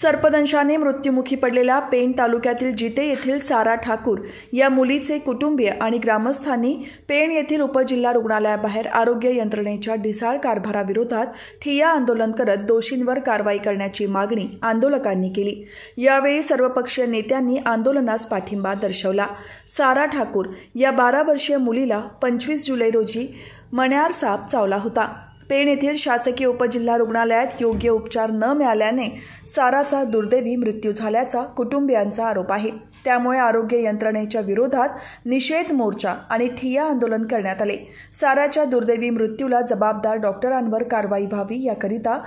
सर्पदंशाने मृत्युमुखी पडलेल्या पेण तालुक्यातील जिते येथील सारा ठाकूर या मुलीचे कुटुंबीय आणि ग्रामस्थांनी पेण येथील उपजिल्हा रुग्णालयाबाहेर आरोग्य यंत्रणेच्या ढिसाळ कारभाराविरोधात ठिय्या आंदोलन करत दोषींवर कारवाई करण्याची मागणी आंदोलकांनी केली यावेळी सर्वपक्षीय नेत्यांनी आंदोलनास पाठिंबा दर्शवला सारा ठाकूर या बारा वर्षीय मुलीला पंचवीस जुलै रोजी मण्यार साप चावला होता पेण येथील शासकीय उपजिल्हा रुग्णालयात योग्य उपचार न मिळाल्याने साराचा दुर्दैवी मृत्यू झाल्याचा कुटुंबियांचा आरोप आहे त्यामुळे आरोग्य यंत्रणेच्या विरोधात निषेध मोर्चा आणि ठिया आंदोलन करण्यात आले साराच्या दुर्दैवी मृत्यूला जबाबदार डॉक्टरांवर कारवाई व्हावी याकरिता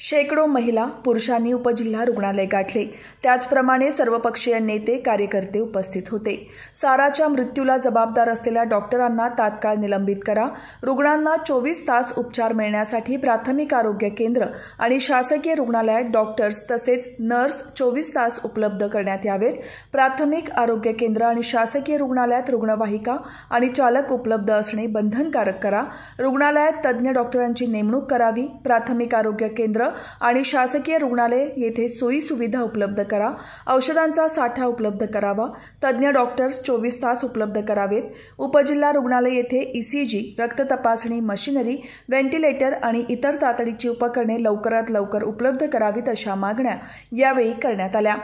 शेकडो महिला पुरुषांनी उपजिल्हा रुग्णालय गाठले त्याचप्रमाणे सर्वपक्षीय नेते कार्यकर्ते उपस्थित होते साराच्या मृत्यूला जबाबदार असलेल्या डॉक्टरांना तात्काळ निलंबित करा रुग्णांना चोवीस तास उपचार मिळण्यासाठी प्राथमिक आरोग्य केंद्र आणि शासकीय रुग्णालयात डॉक्टर्स तसेच नर्स चोवीस तास उपलब्ध करण्यात यावेत प्राथमिक आरोग्य केंद्र आणि शासकीय रुग्णालयात रुग्णवाहिका आणि चालक उपलब्ध असणे बंधनकारक करा रुग्णालयात तज्ज्ञ डॉक्टरांची नेमणूक करावी प्राथमिक आरोग्य केंद्र आणि शासकीय रुग्णालय येथे सोयी सुविधा उपलब्ध करा औषधांचा साठा उपलब्ध करावा तज्ज्ञ डॉक्टर्स चोवीस तास उपलब्ध करावेत उपजिल्हा रुग्णालय येथे ईसीजी e रक्त तपासणी मशिनरी व्हेंटिलेटर आणि इतर तातडीची उपकरणे लवकरात लवकर उपलब्ध करावीत अशा मागण्या यावेळी करण्यात आल्या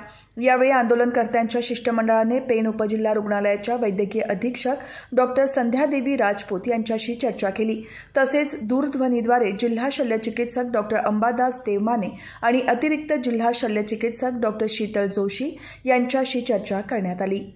यावेळी आंदोलनकर्त्यांच्या शिष्टमंडळाने पेण उपजिल्हा रुग्णालयाच्या वैद्यकीय अधीक्षक डॉक्टर संध्यादेवी राजपूत यांच्याशी चर्चा केली तसेच दूरध्वनीद्वारे जिल्हा शल्यचिकित्सक डॉक्टर अंबादास देवमाने आणि अतिरिक्त जिल्हा शल्यचिकित्सक डॉक्टर शीतल जोशी यांच्याशी चर्चा करण्यात आली